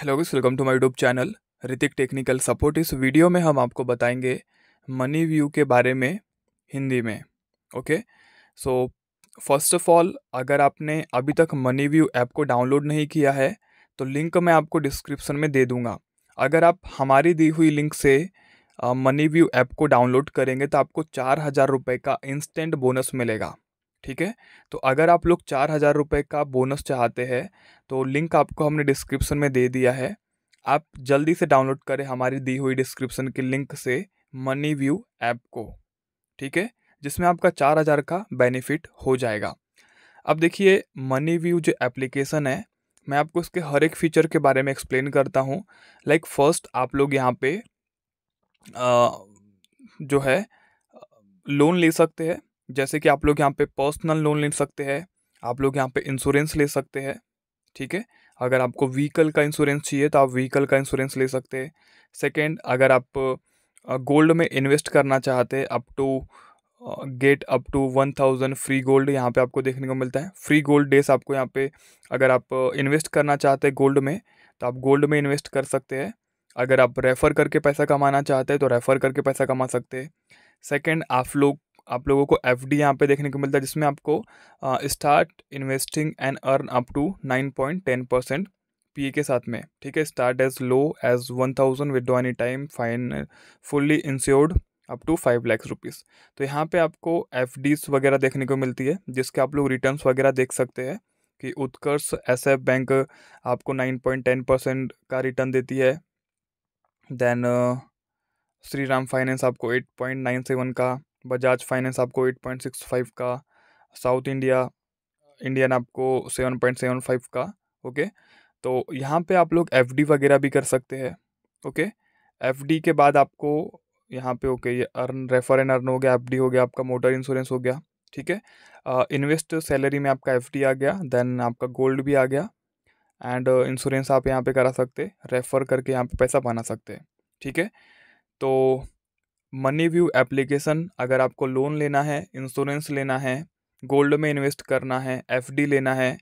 hello guys welcome to my YouTube channel Hrithik technical support इस video में हम आपको बताएंगे मनी व्यू के बारे में हिंदी में okay so first of all अगर आपने अभी तक मनी व्यू ऐप को डाउनलोड नहीं किया है तो लिंक मैं आपको डिस्क्रिप्शन में दे दूंगा अगर आप हमारी दी हुई लिंक से मनी व्यू ऐप को डाउनलोड करेंगे तो आपको चार हज़ार रुपये का इंस्टेंट बोनस मिलेगा ठीक है तो अगर आप लोग चार हज़ार रुपये का बोनस चाहते हैं तो लिंक आपको हमने डिस्क्रिप्शन में दे दिया है आप जल्दी से डाउनलोड करें हमारी दी हुई डिस्क्रिप्शन के लिंक से मनी व्यू ऐप को ठीक है जिसमें आपका चार हज़ार का बेनिफिट हो जाएगा अब देखिए मनी व्यू जो एप्लीकेशन है मैं आपको इसके हर एक फीचर के बारे में एक्सप्लेन करता हूँ लाइक फर्स्ट आप लोग यहाँ पे आ, जो है लोन ले सकते हैं जैसे कि आप लोग यहाँ पे पर्सनल लोन ले सकते हैं आप लोग यहाँ पे इंश्योरेंस ले सकते हैं ठीक है अगर आपको व्हीकल का इंश्योरेंस चाहिए तो आप व्हीकल का इंश्योरेंस ले सकते हैं सेकेंड अगर आप गोल्ड में इन्वेस्ट करना चाहते हैं up to get up to one thousand free gold यहाँ पे आपको देखने को मिलता है फ्री गोल्ड डेज आपको यहाँ पे अगर आप इन्वेस्ट करना चाहते हैं गोल्ड में तो आप गोल्ड में इन्वेस्ट कर सकते हैं अगर आप रेफ़र करके पैसा कमाना चाहते हैं तो रेफ़र करके पैसा कमा सकते हैं सेकेंड आप लोग आप लोगों को एफ डी यहाँ पे देखने को मिलता है जिसमें आपको start investing and earn up to nine point ten percent पी के साथ में ठीक है start as low as one thousand with any time fine fully insured up to five lakhs rupees तो यहाँ पे आपको एफ डीज वगैरह देखने को मिलती है जिसके आप लोग रिटर्न वगैरह देख सकते हैं कि उत्कर्ष एस एफ बैंक आपको नाइन पॉइंट टेन परसेंट का रिटर्न देती है देन श्री राम फाइनेंस आपको एट पॉइंट नाइन सेवन का बजाज फाइनेंस आपको एट पॉइंट सिक्स फाइव का साउथ इंडिया इंडियन आपको सेवन पॉइंट सेवन फाइव का ओके तो यहाँ पे आप लोग एफ डी वगैरह भी कर सकते हैं ओके एफ डी के बाद आपको यहाँ पे ओके ये अर्न रेफर एंड अर्न हो गया एफ डी हो गया आपका मोटर इंश्योरेंस हो गया ठीक है इन्वेस्ट सैलरी में आपका एफ डी आ गया देन आपका गोल्ड भी आ गया एंड इंश्योरेंस आप यहाँ पे करा सकते रेफ़र करके यहाँ पे पैसा बना सकते हैं ठीक है तो मनी व्यू एप्लीकेशन अगर आपको लोन लेना है इंश्योरेंस लेना है गोल्ड में इन्वेस्ट करना है एफ लेना है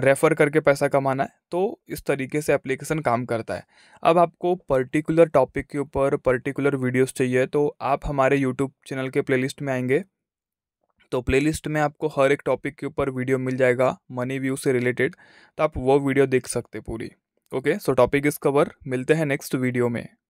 रेफ़र करके पैसा कमाना है तो इस तरीके से एप्लीकेशन काम करता है अब आपको पर्टिकुलर टॉपिक के ऊपर पर्टिकुलर वीडियोस चाहिए तो आप हमारे यूट्यूब चैनल के प्लेलिस्ट में आएंगे तो प्लेलिस्ट में आपको हर एक टॉपिक के ऊपर वीडियो मिल जाएगा मनी व्यू से रिलेटेड तो आप वो वीडियो देख सकते पूरी ओके सो टॉपिक इस कवर मिलते हैं नेक्स्ट वीडियो में